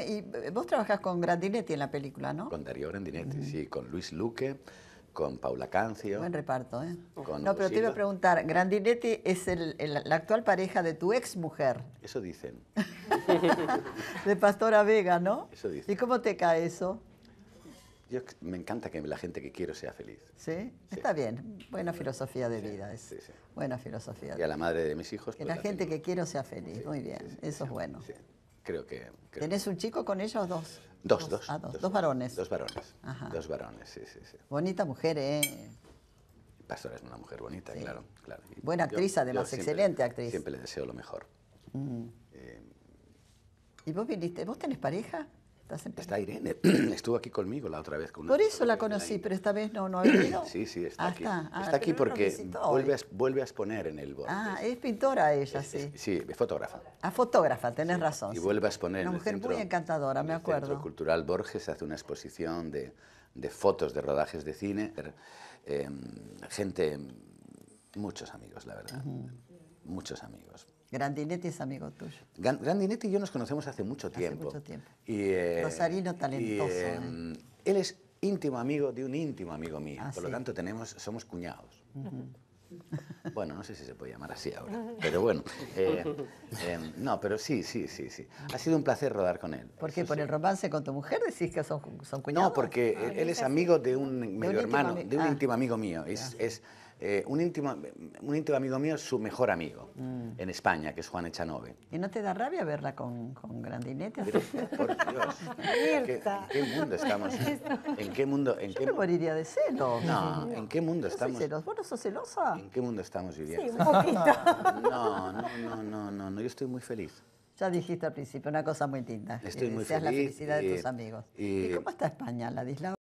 Eh, y eh, vos trabajás con Grandinetti en la película, ¿no? Con Darío Grandinetti, sí, con Luis Luque, con Paula Cancio. Buen reparto, ¿eh? no, pero te iba a preguntar, Grandinetti es la actual pareja de tu ex mujer. Eso dicen. de Pastora Vega, ¿no? Eso dicen. ¿Y cómo te cae eso? me encanta que la gente que quiero sea feliz. ¿Sí? Está bien. Buena filosofía de vida. Es. Sí, sí. Buena filosofía. Y a la madre de mis hijos. Que pues la gente que quiero sea feliz. Muy bien. Eso es bueno creo que... ¿Tenés un chico con ellos o dos? Ah, dos, dos. Dos, varones. Dos varones. Dos varones, sí, sí, sí. Bonita mujer, ¿eh? Pastora es una mujer bonita, claro, Buena actriz, además, excelente actriz. Siempre le deseo lo mejor. Mm. Eh, ¿Y vos viniste? ¿Vos tenés pareja? Está Irene, estuvo aquí conmigo la otra vez. Con Por eso la conocí, pero esta vez no, no ha venido. sí, sí, está ah, aquí. Está, ah, aquí porque vuelve, a, exponer en el Borges. Ah, es pintora ella, sí. sí, es fotógrafa. Ah, fotógrafa, tenés razón. Y vuelve a exponer en el mujer muy encantadora, me acuerdo. el Cultural Borges hace una exposición de, fotos de rodajes de cine. Er, em, gente, muchos amigos, la verdad muchos amigos. Grandinetti es amigo tuyo. Grandinetti y yo nos conocemos hace mucho tiempo. Hace Y, eh, Rosarino talentoso. Em, eh. Él es íntimo amigo de un íntimo amigo mío. Ah, por lo tanto, tenemos, somos cuñados. Bueno, no sé si se puede llamar así ahora, pero bueno. Eh, em, no, pero sí, sí, sí, sí. Ha sido un placer rodar con él. ¿Por qué? ¿Por el romance con tu mujer decís que son, son cuñados? No, porque ah, él, es amigo de un medio hermano, de un, ah. íntimo, amigo mío. es eh, un, íntimo, un íntimo amigo mío, es su mejor amigo mm. en España, que es Juan Echanove. ¿Y no te da rabia verla con, con grandinete? por Dios, ¿en qué, qué mundo estamos? ¿En qué mundo? En Yo qué... me moriría de celos. No, ¿en qué mundo estamos? Soy ¿Vos no sos celosa? ¿En qué mundo estamos viviendo? Sí, un poquito. No, no, no, no, no, Yo estoy muy feliz. Ya dijiste al principio, una cosa muy linda. Estoy muy feliz. la felicidad de tus amigos. Y, cómo está España, Ladislao?